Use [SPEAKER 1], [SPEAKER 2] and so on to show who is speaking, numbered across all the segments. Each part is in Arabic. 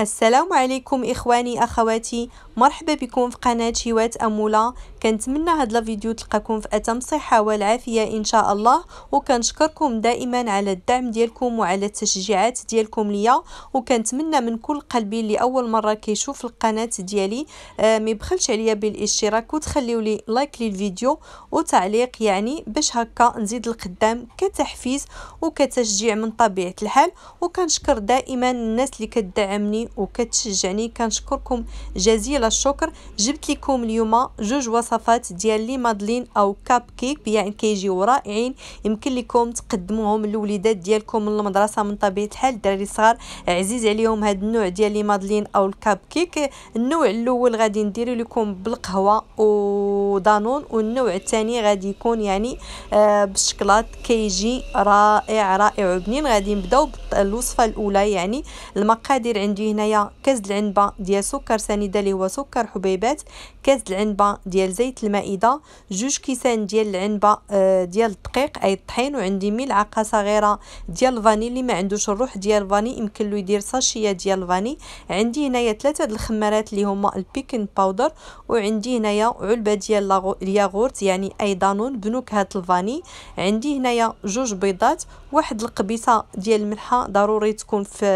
[SPEAKER 1] السلام عليكم اخواني اخواتي مرحبا بكم في قناه شوات اموله كنتمنى هاد الفيديو تلقاكم في اتم صحه والعافيه ان شاء الله وكنشكركم دائما على الدعم ديالكم وعلى التشجيعات ديالكم ليا وكنتمنى من كل قلبي اللي اول مره كيشوف القناه ديالي آه ما يبخلش عليا بالاشتراك وتخليوا لي لايك للفيديو وتعليق يعني باش هكا نزيد القدام كتحفيز وكتشجيع من طبيعه الحال وكنشكر دائما الناس اللي كتدعمني وكتشجعني كنشكركم جزيل الشكر جبت لكم اليوم جوج وصفات ديال لي مادلين او كاب كيك يعني كيجيو رائعين يمكن لكم تقدموهم للوليدات ديالكم من المدرسه من طبيعه الحال الدراري الصغار عزيز عليهم هذا النوع ديال لي مادلين او الكاب كيك النوع الاول غادي نديرو لكم بالقهوه ودانون والنوع الثاني غادي يكون يعني آه، بالشكلاط كيجي رائع رائع وبنين غادي نبداو بالوصفه الاولى يعني المقادير عندي هنا هنايا كاس العنبه ديال سكر سنيده اللي هو سكر حبيبات كاس العنبه ديال زيت المائده جوج كيسان ديال العنبه آه، ديال الدقيق اي الطحين وعندي ملعقه صغيره ديال الفاني اللي ما عندوش الروح ديال الفاني يمكن له يدير صاشيه ديال الفاني عندي هنايا ثلاثه د الخمارات اللي هما البيكن باودر وعندي هنايا علبه ديال الياغورت يعني اي دانون بنكهه الفاني عندي هنايا جوج بيضات واحد القبيصه ديال الملحه ضروري تكون في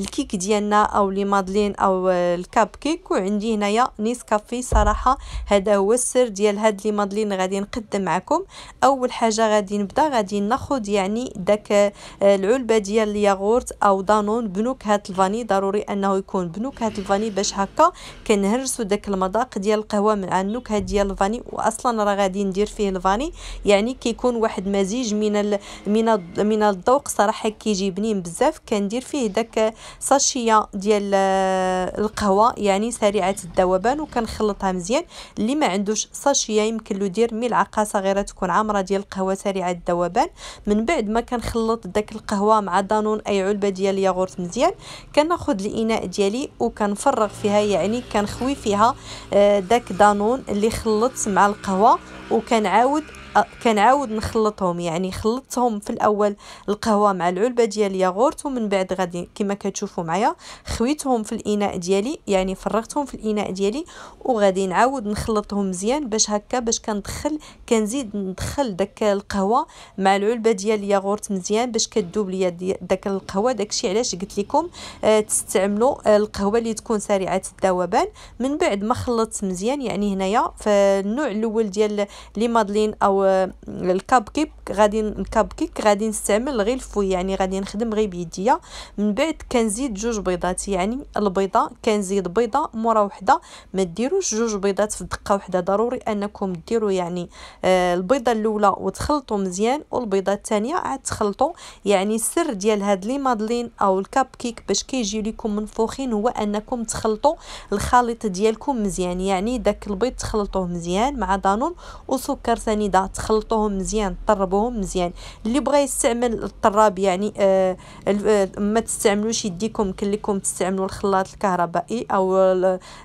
[SPEAKER 1] الكيك ديالنا او لي مادلين او الكاب كيك وعندي هنايا نيسكافي صراحه هذا هو السر ديال هاد لي مادلين غادي نقدم معكم اول حاجه غادي نبدا غادي ناخذ يعني داك آه، العلبه ديال الياغورت او دانون بنكهه الفاني ضروري انه يكون بنكهه الفاني باش هكا كنهرسوا داك المذاق ديال القهوه مع النكهه ديال الفاني واصلا راه غادي ندير فيه الفاني يعني كيكون واحد مزيج من ال من ال من الذوق صراحه كيجي بنين بزاف كندير فيه داك ساشيه ديال آه، القهوه يعني سريعه الذوبان وكنخلطها مزيان اللي ما عندوش صاشيه يمكن له يدير ملعقه صغيره تكون عامره ديال القهوه سريعه الذوبان من بعد ما كنخلط داك القهوه مع دانون اي علبه ديال الياغورت مزيان كناخذ الاناء ديالي وكنفرغ فيها يعني كنخوي فيها آه، داك دانون اللي خلطت مع القهوه وكنعاود كنعاود نخلطهم يعني خلطتهم في الاول القهوه مع العلبه ديال الياغورت ومن بعد غادي كما كتشوفوا معايا خويتهم في الاناء ديالي يعني فرغتهم في الاناء ديالي وغادي نعاود نخلطهم مزيان باش هكا باش كندخل كنزيد ندخل داك القهوه مع العلبه ديال الياغورت مزيان باش كدوب ليا داك القهوه داكشي علاش قلت لكم آه تستعملوا القهوه اللي تكون سريعه الذوبان من بعد ما خلطت مزيان يعني هنايا فالنوع الاول ديال لي مادلين او الكاب كيك غادي الكاب كيك غادي نستعمل غير الفوي يعني غادي نخدم غير بيديا من بعد كنزيد جوج بيضات يعني البيضه كنزيد بيضه مورا وحده ما ديروش جوج بيضات في دقه وحده ضروري انكم ديروا يعني آه، البيضه الاولى وتخلطوا مزيان والبيضه الثانيه عاد تخلطوا يعني السر ديال هاد لي مادلين او الكاب كيك باش كيجيو لكم منفوخين هو انكم تخلطوا الخليط ديالكم مزيان يعني داك البيض تخلطوه مزيان مع دانون وسكر سنيده تخلطوهم مزيان طربوهم مزيان اللي بغى يستعمل الطراب يعني آه،, آه ما تستعملوش يديكم كلكم تستعملوا الخلاط الكهربائي او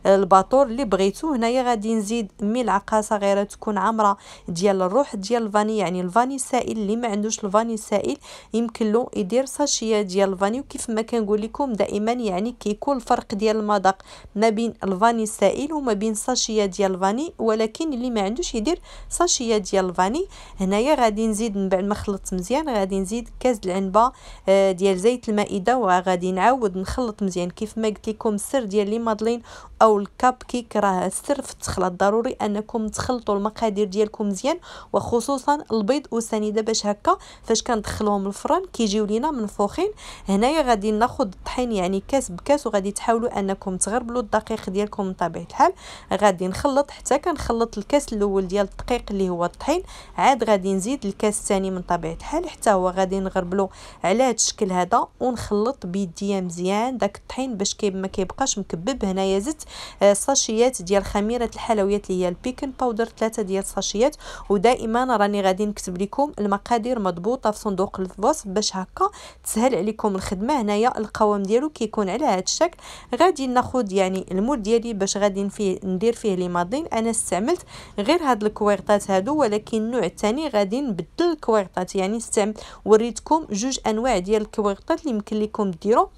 [SPEAKER 1] الباطور اللي بغيتو هنايا غادي نزيد ملعقه صغيره تكون عامره ديال الروح ديال الفاني يعني الفاني سائل اللي ما عندوش الفاني سائل يمكن له يدير ساشيه ديال الفاني وكيف ما كنقول لكم دائما يعني كيكون الفرق ديال المذاق ما بين الفاني السائل وما بين ساشيه ديال الفاني ولكن اللي ما عندوش يدير ساشيه ديال الفاني هنايا غادي نزيد من بعد ما خلطت مزيان غادي نزيد كاس العنبه ديال زيت المائده وغادي نعاود نخلط مزيان كيف ما قلت لكم السر ديال لي مادلين او الكاب كيك راه السر في التخلاط ضروري انكم تخلطوا المقادير ديالكم مزيان وخصوصا البيض والسنيده باش هكا فاش كندخلوهم للفران كيجيو لينا منفوخين هنايا غادي ناخذ الطحين يعني كاس بكاس وغادي تحاولوا انكم تغربلوا الدقيق ديالكم من طبيعه الحال غادي نخلط حتى كنخلط الكاس الاول ديال الدقيق اللي هو الطحين عاد غادي نزيد الكاس الثاني من طبيعه الحال حتى هو غادي نغربلو على هذا الشكل هذا ونخلط بيديا مزيان داك الطحين باش كيب كيبقاش مكبب هنايا زدت ساشيات آه، ديال خميره الحلويات اللي هي البيكن باودر ثلاثه ديال الساشيات ودائما راني غادي نكتب لكم المقادير مضبوطه في صندوق الوصف باش هكا تسهل عليكم الخدمه هنايا القوام ديالو كيكون على هذا الشكل غادي ناخذ يعني المول ديالي باش غادي فيه ندير فيه لي ماضين انا استعملت غير هاد الكويرطات هادو ولكن ولكن النوع الثاني غادي نبدل الكويرطات يعني استعم وريتكم جوج انواع ديال الكويرطات اللي يمكن لكم ديرو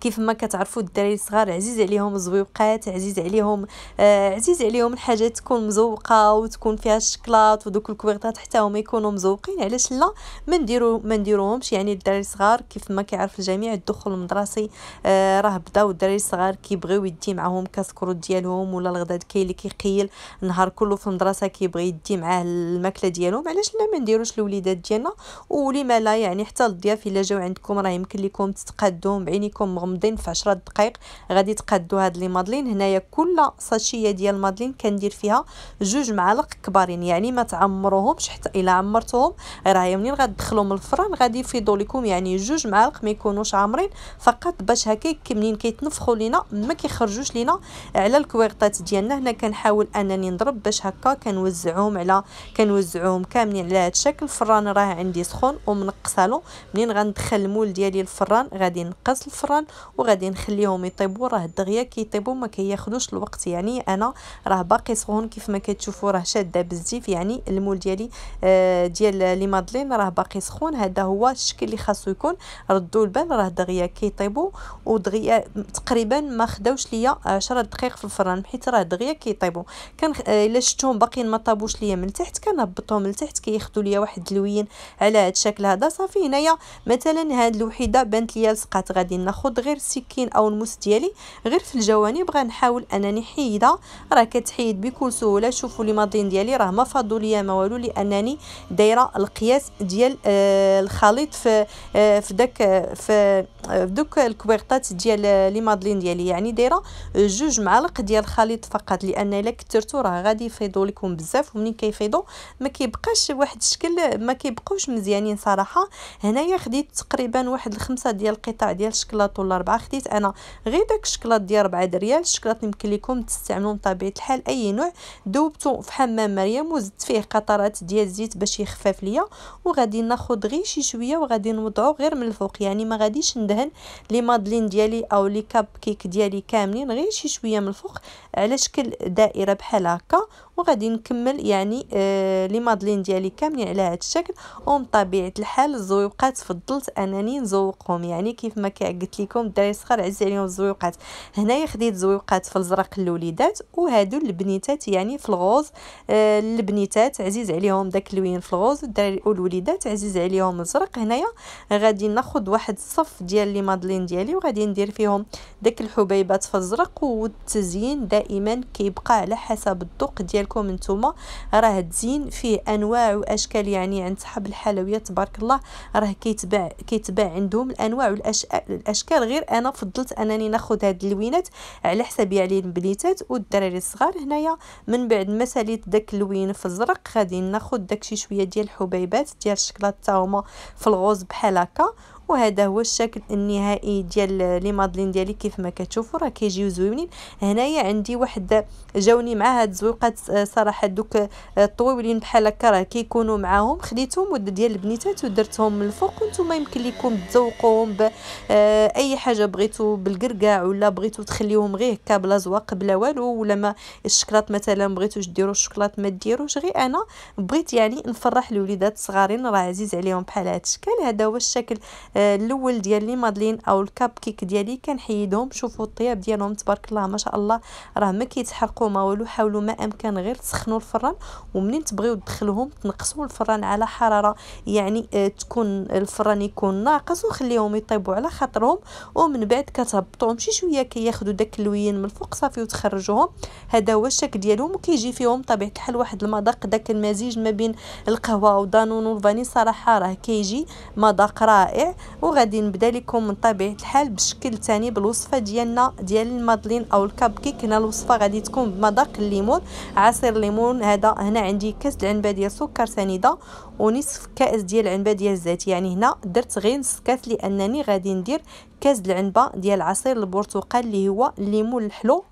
[SPEAKER 1] كيف ما كتعرفوا الدراري الصغار عزيز عليهم الزويقات عزيز عليهم آه عزيز عليهم الحاجات تكون مزوقه وتكون فيها الشكلاط ودوك الكويرطات حتى هما يكونوا مزوقين علاش لا ما نديرو ما نديروهمش يعني الدراري الصغار كيف ما كيعرف الجميع الدخول المدرسي آه راه بداو الدراري الصغار كيبغيو يدي معاهم كاسكروت ديالهم ولا الغداء كاين اللي كيقيل النهار كله في المدرسه كيبغي يدي معاه الماكله ديالهم علاش لا ما نديروش الوليدات ديالنا ولما لا يعني حتى الضياف الا جاو عندكم راه يمكن لكم تتقدموا بعينيكم ديالكم مغمضين في 10 دقائق غادي تقادوا هاد لي مادلين هنايا كل ساشيه ديال المادلين كندير فيها جوج معالق كبارين يعني ما تعمروهمش حتى الا عمرتوهم راه منين غتدخلهم الفران غادي يفيضوا لكم يعني جوج معالق ما يكونوش عامرين فقط باش هكا منين كيتنفخوا لينا ما كيخرجوش لينا على الكويرطات ديالنا هنا كنحاول انني نضرب باش هكا كنوزعهم على كنوزعهم كاملين على هذا الشكل الفران راه عندي سخون ومنقصالو منين غندخل المول ديالي الفران غادي نقص الفران مؤخرا وغادي نخليهم يطيبوا راه الدغيا كيطيبوا ما كياخذوش الوقت يعني انا راه باقي سخون كيف ما كتشوفوا راه شاده بزاف يعني المول ديالي آه ديال لي مادلين راه باقي سخون هذا هو الشكل اللي خاصو يكون ردوا البال راه دغيا كيطيبوا ودغيا تقريبا ما خداوش ليا 10 دقائق في الفران حيت راه دغيا كيطيبوا كان آه، الا شفتهم باقيين ما طابوش ليا من تحت كنهبطهم لتحت كياخذوا ليا واحد اللوين على هذا الشكل هذا صافي هنايا مثلا هاد الوحيده بانت ليا لصقات غادي ناخذ غناخذ غير السكين او المس ديالي غير في الجوانب غنحاول انني حيده راه كتحيد بكل سهوله شوفوا لي ماضين ديالي راه ما فاضوا ليا ما والو لانني دايره القياس ديال آه الخليط في آه في داك في آه، دوك الكويرطات ديال آه، لي مادلين ديالي يعني دايره جوج معالق ديال الخليط فقط لان الا كثرتو راه غادي يفيضوا لكم بزاف ومنين كيفيضوا ما كيبقاش واحد الشكل ما كيبقاوش مزيانين صراحه هنايا خديت تقريبا واحد الخمسه ديال القطع ديال الشكلاط 3 ولا 4 خديت انا غير داك الشكلاط ديال 4 دريال الشكلاط يمكن لكم تستعملوه بطبيعه الحال اي نوع ذوبته في حمام مريم وزدت فيه قطرات ديال الزيت باش يخفف ليا وغادي ناخذ غير شي شويه وغادي نوضعو غير من الفوق يعني ما غاديش ندهن لي مادلين ديالي او لي كاب كيك ديالي كاملين غير شي شويه من الفوق على شكل دائره بحال هكا وغادي نكمل يعني آه لي مادلين ديالي كاملين على هذا الشكل ومن طبيعه الحال الزويقات فضلت انني نزوقهم يعني كيف ما قلت لكم الدراري الصغار عزيز عليهم الزويقات هنايا خديت زويقات في الازرق للوليدات وهادو البنيتات يعني في الغوز آه البنيتات عزيز عليهم داك اللون في الغوز الدراري والوليدات عزيز عليهم الزرق هنايا غادي ناخذ واحد الصف ديال لي مادلين ديالي وغادي ندير فيهم داك الحبيبات في الازرق والتزيين دائما كيبقى على حسب الذوق ديال ديالكم نتوما راه الدين فيه انواع واشكال يعني عند صحاب الحلويات تبارك الله راه كيتباع كيتباع عندهم الانواع والاشكال غير انا فضلت انني ناخذ هاد اللوينات على حسابي يعني البنيتات والدراري الصغار هنايا من بعد ما ساليت داك اللوين في الزرق غادي ناخذ داكشي شويه ديال الحبيبات ديال الشكلاط هما في الغوز بحال هكا وهذا هو الشكل النهائي ديال لي مادلين ديالي كيف ما كتشوفوا راه كيجيو زوينين هنايا عندي واحد جاوني مع هاد الزويقات آه، صراحه دوك الطويلين آه، بحال هكا راه كيكونوا معاهم خديتهم ديال البنيتات ودرتهم من الفوق وانتم يمكن لكم تذوقوهم باي آه، حاجه بغيتو بالكركاع ولا بغيتو تخليوهم غير هكا بلا زواق بلا والو ولا ما الشكلاط مثلا بغيتوش ديروا الشكلاط ما ديروش غير انا بغيت يعني نفرح الوليدات الصغارين راه عزيز عليهم بحال هاد الشكل هذا هو الشكل آه، الاول ديال لي مادلين او الكاب كيك ديالي كنحيدهم شوفوا الطياب ديالهم تبارك الله ما شاء الله راه ما كيتحرقوا ما والو حاولوا ما امكن غير تسخنوا الفران ومنين تبغيو تدخلوهم تنقصوا الفران على حراره يعني آه، تكون الفران يكون ناقص وخليهم يطيبوا على خاطرهم ومن بعد كتهبطوهم شي شويه كياخذوا داك اللوين من الفوق صافي وتخرجوهم هذا هو الشكل ديالهم وكيجي فيهم طبيعه الحال واحد المذاق داك المزيج ما بين القهوه ودانون والفاني صراحه راه كيجي مذاق رائع وغادي نبدا لكم من طبيعه الحال بالشكل الثاني بالوصفه ديالنا ديال المادلين او الكاب كيك هنا الوصفه غادي تكون بمذاق الليمون عصير الليمون هذا هنا عندي كاس العنبه ديال سكر سنيده ونصف كاس ديال العنبه ديال الزيت يعني هنا درت غير نص كاس لانني غادي ندير كاس العنبه ديال عصير البرتقال اللي هو الليمون الحلو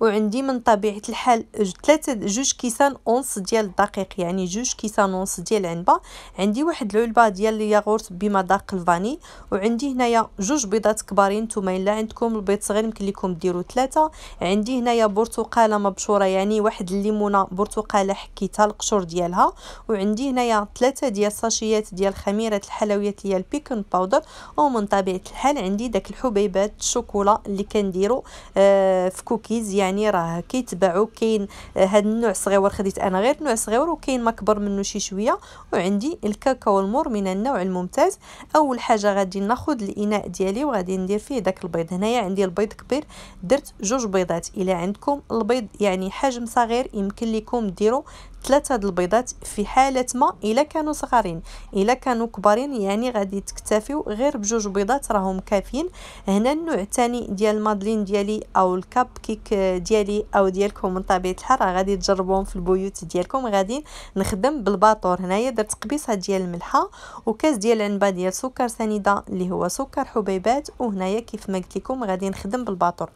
[SPEAKER 1] وعندي من طبيعه الحال ثلاثه جوج كيسان اونص ديال الدقيق يعني جوج كيسان اونص ديال العنبه عندي واحد العلبه ديال الياغورت بمذاق الفاني وعندي هنايا جوج بيضات كبارين نتوما الا عندكم البيض صغير يمكن لكم ديروا ثلاثه عندي هنايا برتقاله مبشوره يعني واحد الليمونه برتقاله حكيتها القشور ديالها وعندي هنايا ثلاثه ديال الساشيات ديال خميره الحلويات ديال البيكن باودر ومن طبيعه الحال عندي داك الحبيبات الشوكولا اللي كنديروا آه في كوكيز العزيز يعني راه كيتباعو كاين آه، هاد النوع صغيور خديت انا غير نوع صغيور وكاين ما كبر منه شي شويه وعندي الكاكاو المر من النوع الممتاز اول حاجه غادي ناخذ الاناء ديالي وغادي ندير فيه داك البيض هنايا عندي البيض كبير درت جوج بيضات الا عندكم البيض يعني حجم صغير يمكن لكم ديروا ثلاثه هاد البيضات في حاله ما الا كانوا صغارين الا كانوا كبارين يعني غادي تكتفيو غير بجوج بيضات راهم كافيين هنا النوع الثاني ديال المادلين ديالي او الكاب كيك ديالي او ديالكم من طبيعه الحال غادي تجربوهم في البيوت ديالكم غادي نخدم بالباطور هنايا درت قبيصه ديال الملحه وكاس ديال عنبه ديال سكر سنيده اللي هو سكر حبيبات وهنايا كيف ما قلت لكم غادي نخدم بالباطور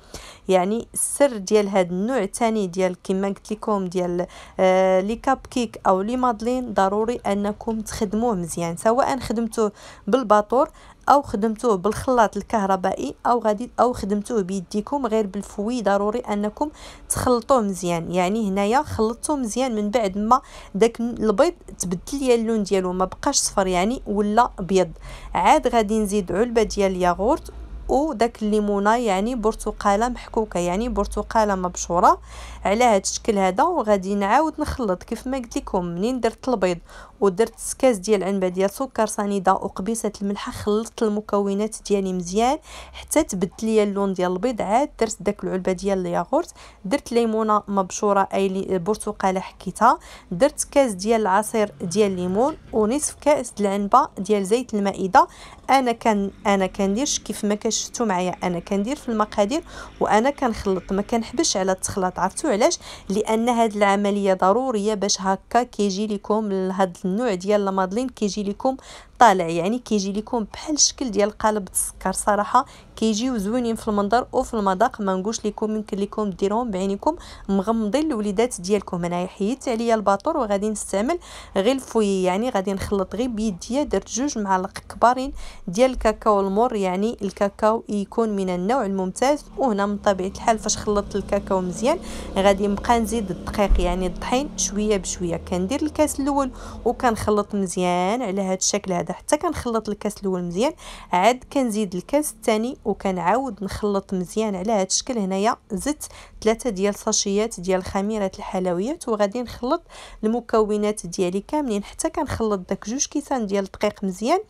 [SPEAKER 1] يعني السر ديال هذا النوع الثاني ديال كما قلت لكم ديال آه كاب كيك او لي مادلين ضروري انكم تخدموه مزيان سواء خدمتوه بالباطور او خدمتوه بالخلاط الكهربائي او غادي او خدمتوه بيديكم غير بالفوي ضروري انكم تخلطوه مزيان يعني هنايا خلطتوه مزيان من بعد ما داك البيض تبدل ليا اللون ديالو ما بقاش صفر يعني ولا ابيض عاد غادي نزيد علبه ديال الياغورت وداك الليمونه يعني برتقاله محكوكه يعني برتقاله مبشوره على هذا الشكل هذا وغادي نعاود نخلط كيف ما قلت لكم منين درت البيض ودرت كاس ديال عنبه ديال سكر سنيده وقبيسه الملحه خلطت المكونات ديالي مزيان حتى تبدل ليا اللون ديال البيض عاد درت داك العلبه ديال الياغورت درت ليمونه مبشوره اي برتقاله حكيتها درت كاس ديال العصير ديال الليمون ونصف كاس العنبه ديال زيت المائده انا كان انا كندير كيف ما كشفتوا معايا انا كندير في المقادير وانا كنخلط ما كنحبش على التخلاط عرفتوا علاش لان هاد العمليه ضروريه باش هكا كيجي لكم هاد النوع ديال مادلين كيجي لكم طالع يعني كيجي لكم بحال الشكل ديال قالب السكر صراحه كيجيو زوينين في المنظر وفي المذاق ما نقولش لكم يمكن لكم ديرهم بعينكم مغمضين الوليدات ديالكم انا حيدت عليا الباطور وغادي نستعمل غير الفوي يعني غادي نخلط غير بيديا درت جوج معالق كبارين ديال الكاكاو المر يعني الكاكاو يكون من النوع الممتاز وهنا من طبيعه الحال فاش خلطت الكاكاو مزيان غادي نبقى نزيد الدقيق يعني الطحين شويه بشويه كندير الكاس الاول وكنخلط مزيان على هذا الشكل هذا هذا حتى كنخلط الكاس الاول مزيان عاد كنزيد الكاس الثاني وكنعاود نخلط مزيان على هذا الشكل هنايا زدت ثلاثة ديال ساشيات ديال خميره الحلويات وغادي نخلط المكونات ديالي كاملين حتى كنخلط داك جوج كيسان ديال الدقيق مزيان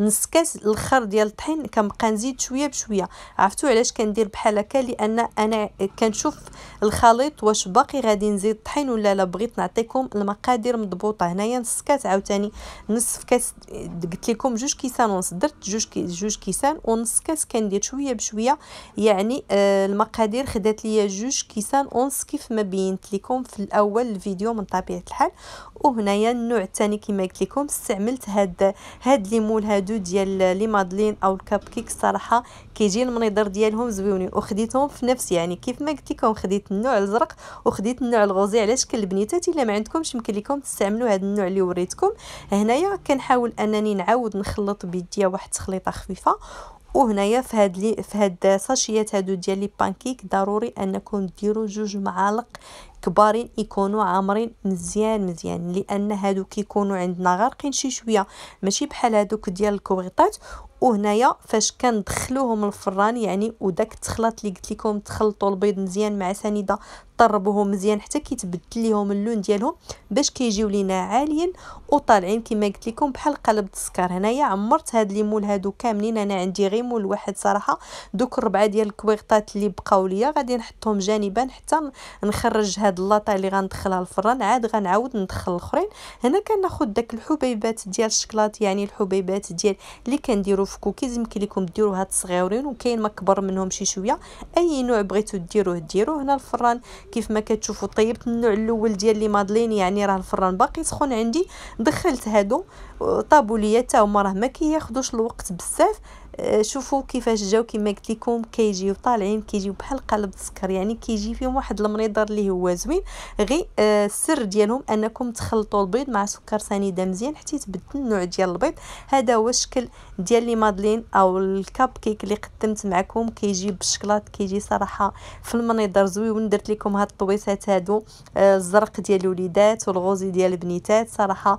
[SPEAKER 1] نص كاس الخر ديال الطحين كنبقى نزيد شويه بشويه عرفتوا علاش كندير بحال هكا لان انا كنشوف الخليط واش باقي غادي نزيد الطحين ولا لا بغيت نعطيكم المقادير مضبوطه هنايا نص كاس عاوتاني نصف كاس قلت لكم جوج كيسان ونص درت جوج كي جوج كيسان ونص كاس كندير شويه بشويه يعني آه المقادير خدات ليا جوج كيسان ونص كيف ما بينت لكم في الاول الفيديو من طبيعه الحال وهنايا النوع الثاني كما قلت لكم استعملت هاد هاد ليمول هادو ديال لي مادلين او الكاب كيك صراحه كيجي المنظر ديالهم زويونين وخديتهم في نفس يعني كيف ما قلت لكم خديت النوع الازرق وخديت النوع الغوزي على شكل البنيتات الا ما عندكمش يمكن لكم تستعملوا هاد النوع اللي وريتكم هنايا كنحاول انني نعاود نخلط بيديا واحد التخليطه خفيفه وهنايا في هاد لي في هاد الساشيات هادو ديال لي بانكيك ضروري انكم ديروا جوج معالق كبارين يكونوا عامرين مزيان مزيان لان هادو كيكونوا عندنا غارقين شي شويه ماشي بحال هادوك ديال الكويطات وهنايا فاش كندخلوهم الفران يعني وداك التخلاط اللي قلت لكم تخلطوا البيض مزيان مع سنيده طربوهم مزيان حتى كيتبدل ليهم اللون ديالهم باش كيجيو لينا عاليين وطالعين كما قلت لكم بحال قلب السكر هنايا عمرت هاد مول هادو كاملين انا عندي غير مول واحد صراحه دوك الربعه ديال الكويغطات اللي بقاو ليا غادي نحطهم جانبا حتى نخرج هاد هاد اللاطه اللي غندخلها الفران عاد غنعاود ندخل الاخرين هنا كناخذ داك الحبيبات ديال الشكلاط يعني الحبيبات ديال اللي كنديرو في كوكيز يمكن لكم ديروا هاد الصغيرين وكاين ما كبر منهم شي شويه اي نوع بغيتو ديروه ديروه هنا الفران كيف ما كتشوفوا طيبت النوع الاول ديال لي مادلين يعني راه الفران باقي سخون عندي دخلت هادو طابوليه ليا حتى هما راه ما كياخذوش الوقت بزاف آه، شوفوا كيفاش جاو كما قلت لكم كيجيو طالعين كيجيو بحال قلب السكر يعني كيجي فيهم واحد المريضر اللي هو زوين غير آه، السر ديالهم انكم تخلطوا البيض مع سكر سنيده مزيان حتى يتبدل النوع ديال البيض هذا هو الشكل ديال لي مادلين او الكاب كيك اللي قدمت معكم كيجي بالشكلاط كيجي صراحه في المنيضر زوين درت لكم هاد الطويسات هادو آه، الزرق ديال الوليدات والغوزي ديال البنيتات صراحه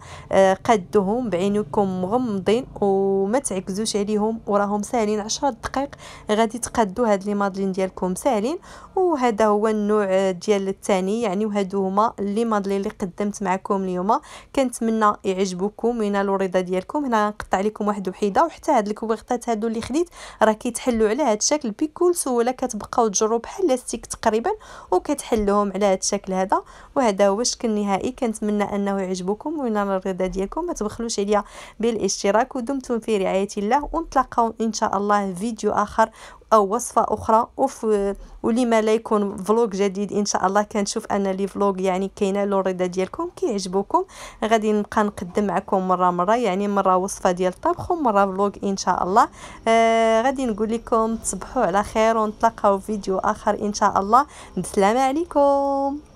[SPEAKER 1] قدهم بعينكم مغمضين وما تعكزوش عليهم ورا راهم ساهلين عشرة دقائق غادي تقادوا هاد لي مادلين ديالكم ساهلين وهذا هو النوع ديال الثاني يعني وهادو هما لي مادلين اللي قدمت معكم اليوم كنتمنى يعجبوكم وينالوا الرضا ديالكم هنا نقطع لكم واحد وحيده وحتى هاد الكويغطات هادو اللي خديت راه كيتحلوا على هاد الشكل بكل سهوله كتبقاو تجرو بحال لاستيك تقريبا وكتحلوهم على هاد الشكل هذا وهذا هو الشكل النهائي كنتمنى انه يعجبكم وينال الرضا ديالكم ما تبخلوش عليا بالاشتراك ودمتم في رعايه الله ونتلاقاو إن شاء الله فيديو آخر أو وصفة أخرى وفي ولما لا يكون فلوق جديد إن شاء الله كنشوف أنا لي فلوق يعني كاينة لو ديالكم كيعجبوكم غادي نبقى نقدم معكم مرة مرة يعني مرة وصفة ديال الطبخ ومرة فلوق إن شاء الله آه غادي نقول لكم تصبحوا على خير ونتلاقاو في فيديو آخر إن شاء الله بسلامة عليكم